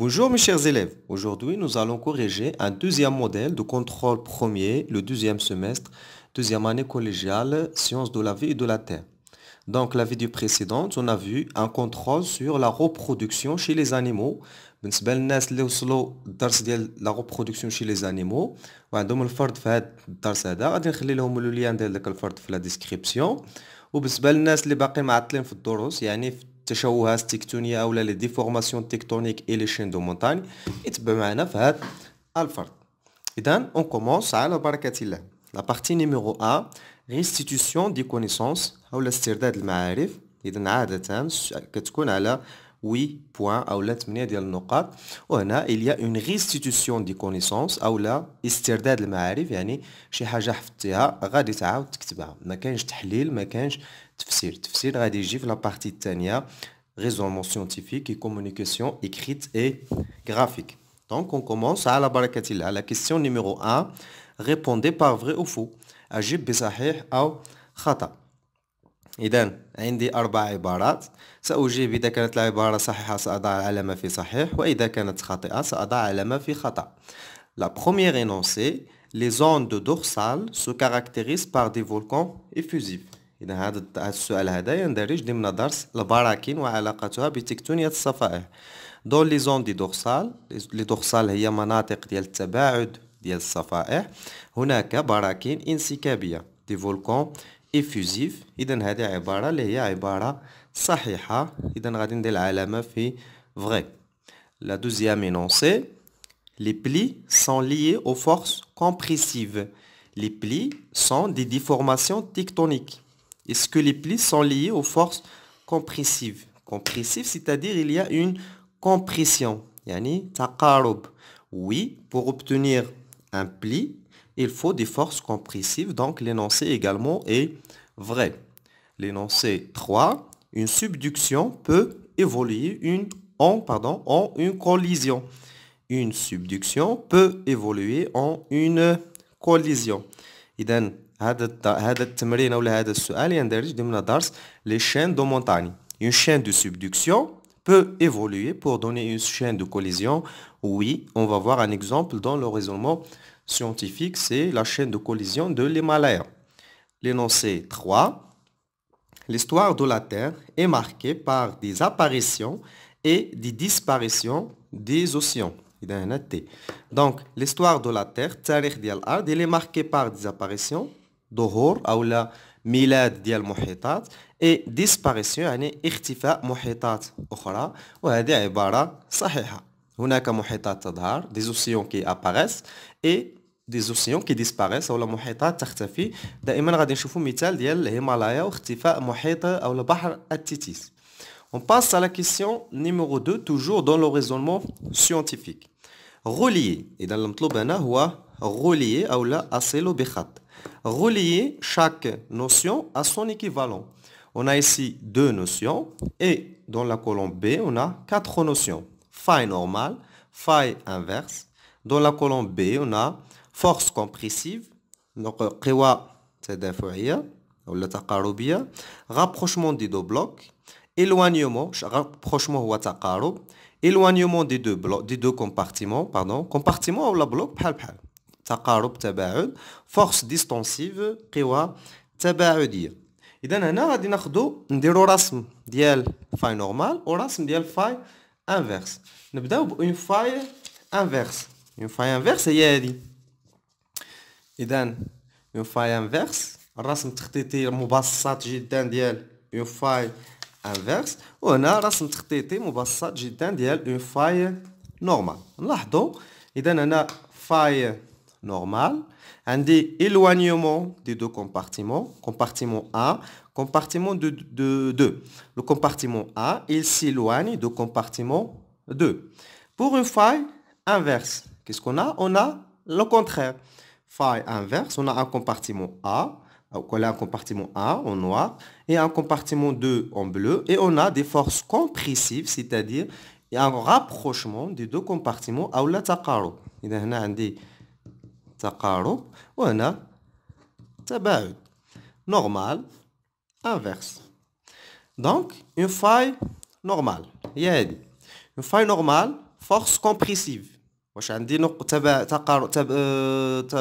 Bonjour mes chers élèves, aujourd'hui nous allons corriger un deuxième modèle de contrôle premier, le deuxième semestre, deuxième année collégiale, sciences de la vie et de la terre. Donc la vidéo précédente, on a vu un contrôle sur la reproduction chez les animaux. La reproduction chez les animaux. التشوهات التكتونيه او لي ديفورماسيون تكتونيك اي لي شين دو مونتاني يتبع معنا في هذا الفرد اذا اون كومونس على بركه الله لا بارتي نيميرو ا ريستيتيوسيون دي كونيسونس او استرداد المعارف اذا عاده كتكون على oui point أو لا 8 ديال النقاط وهنا il y a une restitution des connaissances أو لا استرداد المعارف يعني شي حاجة حفظتيها غادي تعاود تكتبها ما كانش تحليل ma كانش تفسير التفسير غادي يجي في لا بارتي raisonnement scientifique et communication écrite et graphique. Donc on commence à la barakatillah. La question numéro 1, répondez par vrai ou faux. Ajib bisahih ou khata. إذا عندي أربع عبارات سأجيب إذا كانت العبارة صحيحة سأضع علامة في صحيح وإذا كانت خاطئة سأضع علامة في خطأ La première énoncée, les zones dorsales se caractérisent par des volcans effusifs. إذا هذا السؤال هذا يندرج ضمن درس البراكين وعلاقتها بتكتونية الصفائح. دون لي زون دي دورسال، لي دورسال هي مناطق ديال التباعد ديال الصفائح. هناك براكين انسكابية دي فولكان effusive vrai la deuxième énoncé, les plis sont liés aux forces compressives les plis sont des déformations tectoniques est-ce que les plis sont liés aux forces compressives compressives c'est-à-dire il y a une compression oui pour obtenir un pli il faut des forces compressives, donc l'énoncé également est vrai. L'énoncé 3, une subduction peut évoluer en, pardon, en une collision. Une subduction peut évoluer en une collision. les chaînes de montagne. Une chaîne de subduction peut évoluer pour donner une chaîne de collision. Oui, on va voir un exemple dans le raisonnement scientifique, c'est la chaîne de collision de l'Himalaya. L'énoncé 3, l'histoire de la Terre est marquée par des apparitions et des disparitions des océans. Donc, l'histoire de la Terre, elle est marquée par des apparitions, ظهور ou la ميلاد et des disparitions, ديسباريسيون يعني اختفاء محيطات اخرى وهذه on هناك محيطات des océans qui apparaissent et des زوسيون qui disparaissent تختفي دائما On passe à la question numéro 2, toujours dans le raisonnement scientifique. Relier, et dans le relier ou la Relier chaque notion à son équivalent. On a ici deux notions et dans la colonne B, on a quatre notions. Faille normale, faille inverse. Dans la colonne B, on a force compressive, donc euh, qiwa tadafouia ou la taqarubia, rapprochement des deux blocs, éloignement, rapprochement ou taqarub, éloignement des deux blocs, des deux compartiments, pardon, compartiments ou la bloc bhal bhal. Taqarub tabaud, force distensive qiwa tabaudia. Et donc, on a dit nakhdo ndiro rasm dial phi normal ou rasm dial phi inverse. Nous commençons par une faille inverse. Une faille inverse, c'est ici. Il y a une faille inverse. مبسط a une faille inverse. انفيرس وهنا une Une normale. On ديال donc فاي نورمال On éloignement des deux compartiments compartiment A compartiment de 2 le compartiment A il s'éloigne du compartiment 2 pour une faille inverse qu'est-ce qu'on a on a le contraire faille inverse, on a un compartiment A, euh, on a un compartiment A en noir et un compartiment 2 en bleu et on a des forces compressives, c'est-à-dire un rapprochement des deux compartiments ou la تقارب. un هنا عندي ou un تباعد. Normal, inverse. Donc, une faille normale. Une faille normale, force compressive. On dit que c'est normal. On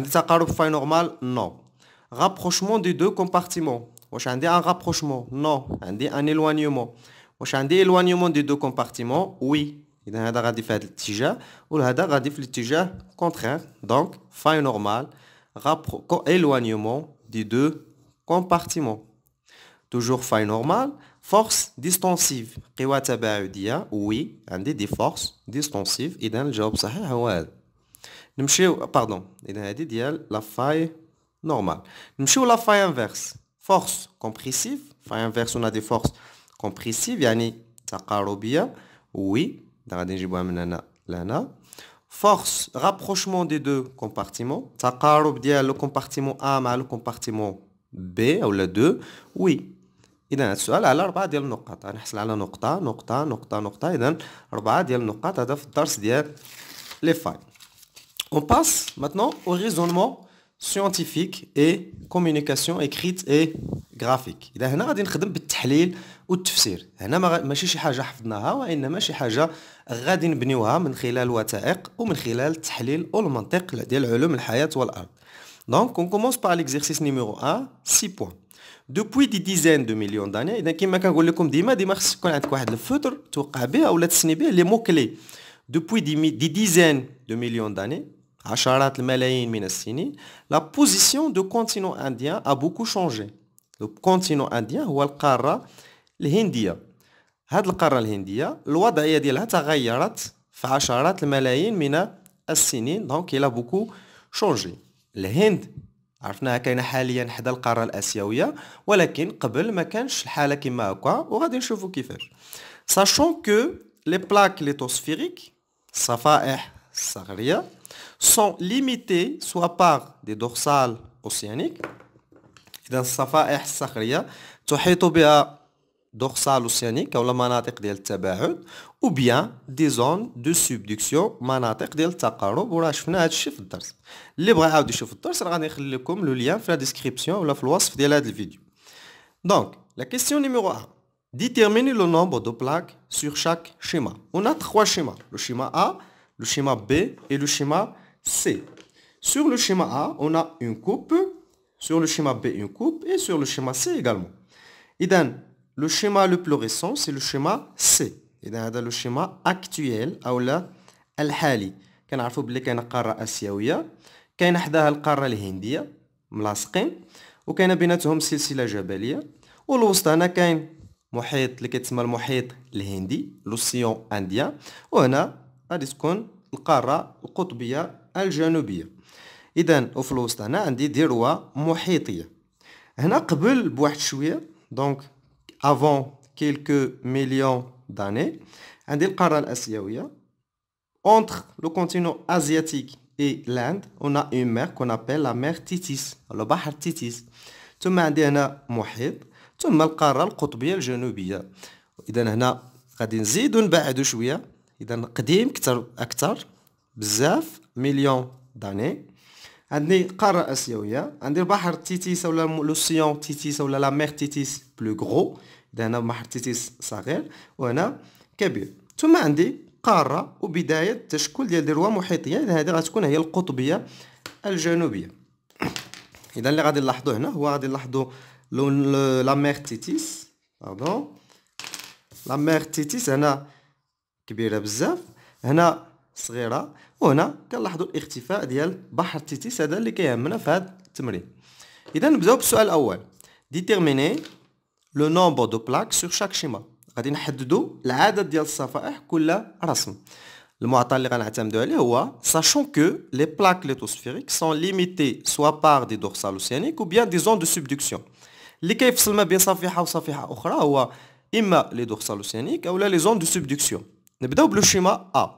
dit que c'est normal. Non. Rapprochement des deux compartiments. On dit un rapprochement. Non. On dit un éloignement. On dit éloignement des deux compartiments. Oui. Il y a un autre qui a fait le tigeur. Il y a un autre qui faille normale. Éloignement des deux compartiments. Toujours faille normale. Force distensive. Oui, j'ai une a distansive. Donc, la réponse est Pardon. la faille normale. C'est la faille inverse. Force compressive. La faille inverse, on a des forces compressives. C'est-à-dire, on Oui. Force rapprochement des deux compartiments. On s'approche compartiment A mal compartiment B ou les deux. Oui. Oui. اذا السؤال على اربعه ديال النقاط غنحصل على نقطه نقطه نقطه نقطه اذا اربعه ديال النقاط هذا في الدرس ديال لي فاي اون باس ماتنو او ريزونمون سيونتيفيك اي communication écrite اي غرافيك إذا هنا غادي نخدم بالتحليل والتفسير. هنا ما ماشي شي حاجة حفظناها وإنما شي حاجة غادي نبنيوها من خلال وثائق ومن خلال التحليل والمنطق ديال علوم الحياة والأرض. دونك اون كومونس par ليكزيرسيس نيميرو 1, 6 بوان دوبوي دي ديزان دو مليون داني اذا كيما كنقول لكم ديما ديما خصك يكون عندك واحد الفوتر توقع بها ولا تسني بها لي مو كلي دوبوي دي, دي ديزان دو مليون داني عشرات الملايين من السنين لا بوزيسيون دو كونتينون انديان ا بوكو شونجي لو كونتينون انديان هو القاره الهنديه هاد القاره الهنديه الوضعيه ديالها تغيرت في عشرات الملايين من السنين دونك الى بوكو شونجي الهند عرفناها كاينه حاليا حدا القاره الاسيويه ولكن قبل ما كانش الحاله كيما هكا وغادي نشوفوا كيفاش ساشون كو لي بلاك ليتوسفيريك الصفائح الصغريه سون ليميتي سوا بار دي دورسال اوسيانيك إذا الصفائح الصخرية تحيط بها dorsale océanique ou la manatek del التباعد ou bien des zones de subduction مناطق de التقارب pour شفنا هادشي de الدرس اللي بغى يعاود يشوف الدرس راه غادي نخلي لكم لو ليان la la ou de la الوصف de la vidéo. Donc, la question numéro 1 Déterminez le nombre de plaques sur chaque schéma. On a trois schémas, le schéma A, le schéma B et le schéma C. Sur le schéma A, on a une coupe, sur le schéma B une coupe et sur le schéma C également. Et donc, لو شيما لو بلو ريسون سي لو شيما سي اذا هذا لو شيما اكتويل او لا الحالي كنعرفوا بلي كاينه قاره اسيويه كاينه حداها القاره الهنديه ملاصقين وكاينه بيناتهم سلسله جبليه والوسط هنا كاين محيط اللي كيتسمى المحيط الهندي لوسيون انديان وهنا غادي تكون القاره القطبيه الجنوبيه اذا وفي الوسط هنا عندي ديروا محيطيه هنا قبل بواحد شويه دونك avant quelques millions d'années عندي القارة الآسيوية entre le continent asiatique et l'Inde on a une mer qu'on appelle la mer Titis البحر تيتيس ثم عندي هنا محيط ثم القارة القطبية الجنوبية إذا هنا غادي نزيدو نبعدو شوية إذا قديم كتر أكثر بزاف مليون داني عندي قارة آسيوية عندي البحر تيتيس ولا لوسيون تيتيس ولا لا مير تيتيس بلو غرو إذا هنا بحر تيتيس صغير وهنا كبير ثم عندي قارة وبداية تشكل ديال دروة محيطية إذا هادي غتكون هي القطبية الجنوبية إذا اللي غادي نلاحظو هنا هو غادي نلاحظو لون لا مير تيتيس باردون لا مير تيتيس هنا كبيرة بزاف هنا صغيره وهنا كنلاحظوا الاختفاء ديال بحر تيتيس هذا اللي كيهمنا في هذا التمرين اذا نبداو بالسؤال الاول ديتيرميني لو نومبر دو بلاك سور شاك شيما غادي نحددوا العدد ديال الصفائح كل رسم المعطى اللي غنعتمدوا عليه هو ساشون كو لي بلاك ليتوسفيريك سون ليميتي سوا بار دي دورسال اوسيانيك او بيان دي زون دو سوبدكسيون اللي كيفصل ما بين صفيحه وصفيحه اخرى هو اما لي دوغسال اوسيانيك اولا لي زون دو سوبدكسيون نبداو بلو شيما ا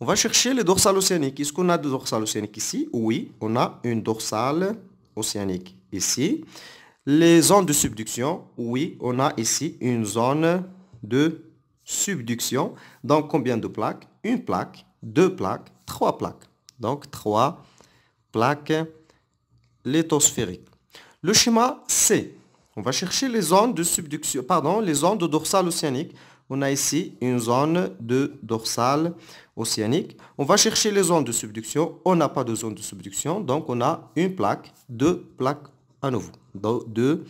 On va chercher les dorsales océaniques. Est-ce qu'on a des dorsales océaniques ici Oui, on a une dorsale océanique ici. Les zones de subduction, oui, on a ici une zone de subduction. Donc, combien de plaques Une plaque, deux plaques, trois plaques. Donc, trois plaques lithosphériques. Le schéma C, on va chercher les zones de subduction, pardon, les zones de dorsale océanique on a ici une zone de dorsale océanique. On va chercher les zones de subduction. On n'a pas de zone de subduction, donc on a une plaque, deux plaques à nouveau. Deux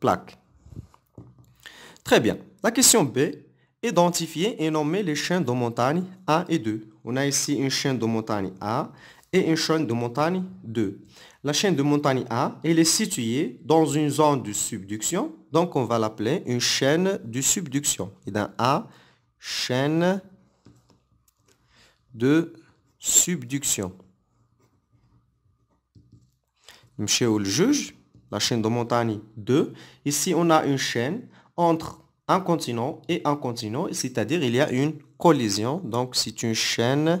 plaques. Très bien. La question B, identifier et nommer les chaînes de montagne A et 2. On a ici une chaîne de montagne A une chaîne de montagne 2. La chaîne de montagne A, elle est située dans une zone de subduction, donc on va l'appeler une chaîne de subduction. Et dans A, chaîne de subduction. Chez le juge, la chaîne de montagne 2, ici on a une chaîne entre un continent et un continent, c'est-à-dire il y a une collision, donc c'est une chaîne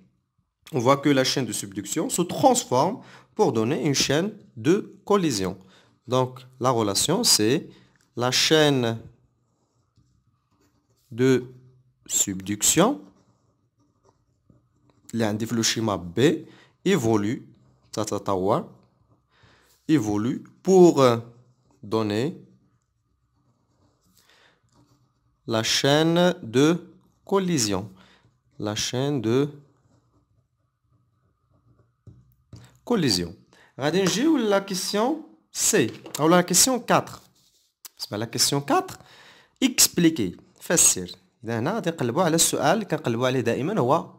on voit que la chaîne de subduction se transforme pour donner une chaîne de collision. Donc la relation c'est la chaîne de subduction, le schéma B évolue, évolue pour euh, donner la chaîne de collision. La chaîne de collision. la question C, ou la question 4. la question 4 expliquer, fassir.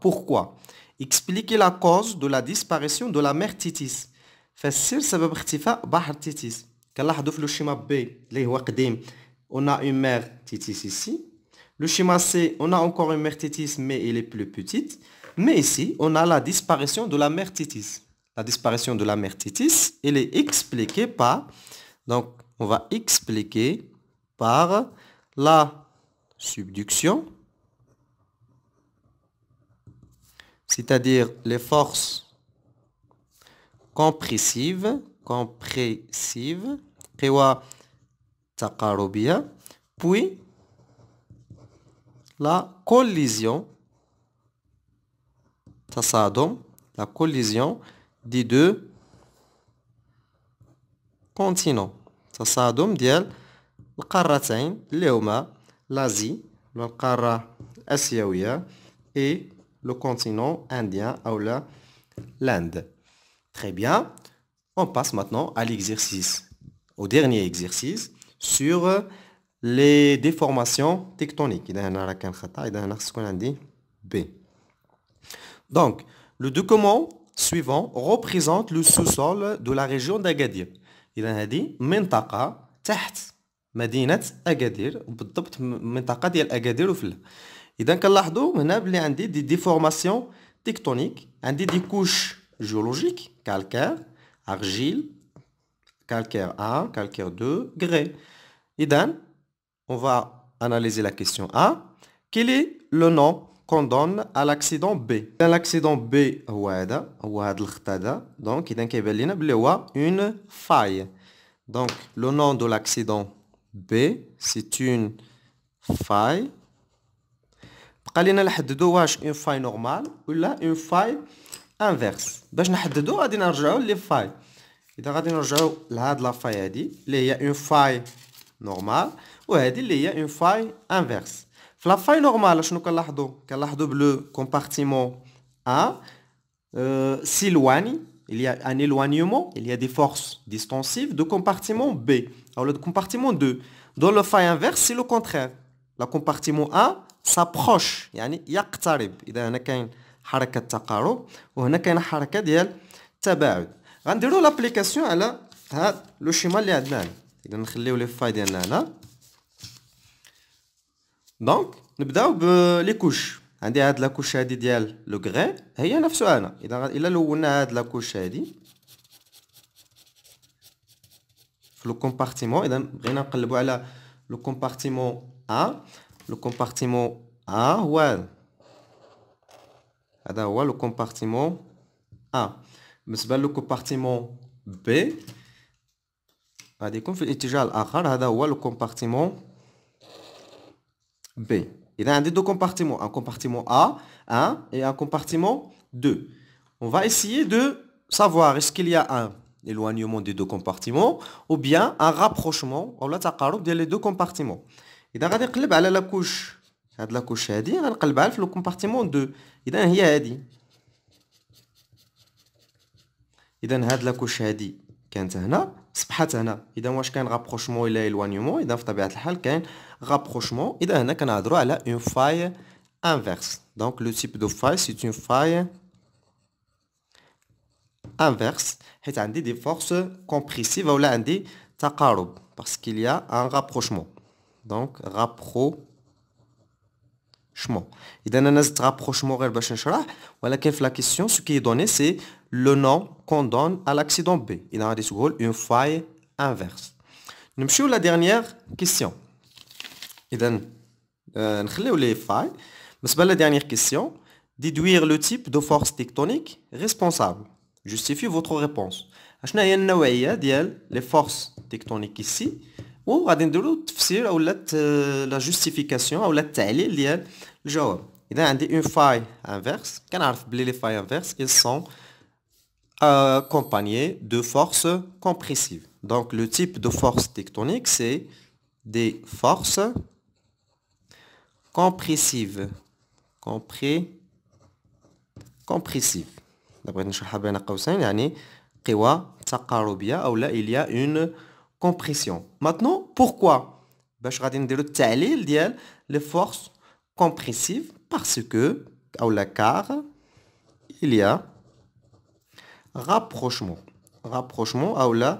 pourquoi expliquer la cause de la disparition de la mère Titis le سبب اختفاء بحر Titis. on a une mère Titis ici le schéma C on a encore une mère Titis mais elle est plus petite mais ici on a la disparition de la mère Titis la disparition de la elle est expliquée par, donc on va expliquer par la subduction, c'est-à-dire les forces compressives, compressives, puis la collision, la collision des deux continents Ça le karatin, l'Eoma, l'Asie le et le continent indien ou l'Inde. Très bien. On passe maintenant à l'exercice, au dernier exercice sur les déformations tectoniques. Donc, le document suivant représente le sous-sol de la région d'Agadir. Il a dit, Mentaka, d'Agadir Mentaka Agadir, ou peut-être Mentaka Agadir ou Fila. Il a dit, Kalardo, Menabel a des déformations tectoniques, des couches géologiques, calcaire, argile, calcaire 1, calcaire 2, grès. Idem, on va analyser la question A. Quel est le nom donne à l'accident b l'accident b ou à d'un ou donc il est un cabaline bleu à une faille donc le nom de l'accident b c'est une faille à l'inhalé de deux wages une faille normale ou là une faille inverse de l'aide de deux à des narges à l'effet et d'arrêter nos jours l'a la faille a dit les ya une faille normale ou a dit les ya une faille inverse la faille normale, je ne sais pas le compartiment A euh, s'éloigne, il y a un éloignement, il y a des forces distensives du compartiment B, au lieu du compartiment 2. Dans la faille inverse, c'est le contraire. Le compartiment A s'approche, il y a un petit peu de temps. Hein, il y a pas de temps pour le schéma Il n'y a pas le دونك نبداو بلي كوش عندي هاد لاكوش هادي ديال لو غري هي نفسو انا اذا الا لونا هاد لاكوش هادي في لو كومبارتيمون اذا بغينا نقلبو على لو كومبارتيمون ا لو كومبارتيمون ا هو هذا هذا هو لو كومبارتيمون ا بالنسبه لو كومبارتيمون بي غادي يكون في الاتجاه الاخر هذا هو لو كومبارتيمون B. Il a un des deux compartiments, un compartiment A, 1, et un compartiment 2. On va essayer de savoir est-ce qu'il y a un éloignement des deux compartiments ou bien un rapprochement ou la تقارب ديال les deux compartiments. إذا غادي نقلب على la couche. هاد لا كوش un غنقلبها في لو كومبارتيمون 2 إذا هي هذه إذا هذه لاكوش هذه كانت هنا صبحت هنا إذا واش كان رابروشمون y a un في طبيعة الحال كاين rapprochement. Et là, on a une faille inverse. Donc, le type de faille, c'est une faille inverse. Et on des forces compressives ou là, parce qu'il y a un rapprochement. Donc, rapprochement. Et dans rapprochement, voilà la question, ce qui est donné, c'est le nom qu'on donne à l'accident B. Il y a une faille inverse. Nous à la dernière question. Et donc, on crée la dernière question. déduire le type de force tectonique responsable. Justifiez votre réponse. un les forces tectoniques ici ou à euh, la justification ou la telle liée? Je une faille inverse. Quand on parle failles inverses, elles sont euh, accompagnées de forces compressives. Donc, le type de force tectonique, c'est des forces compressive compré compressive je بغيت نشرحها قوسين يعني il y a une compression maintenant pourquoi باش غادي نديرو التعليل ديال لي فورس compressive parce que ou la car il y a rapprochement rapprochement ou la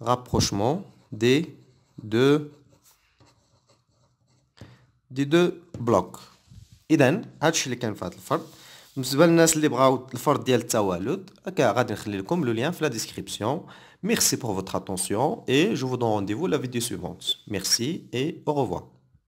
rapprochement des deux des deux blocs. Idem, à chaque lien fait le fort. Concernant les personnes le fort de leur je vous laisse le lien dans la description. Merci pour votre attention et je vous donne rendez-vous la vidéo suivante. Merci et au revoir.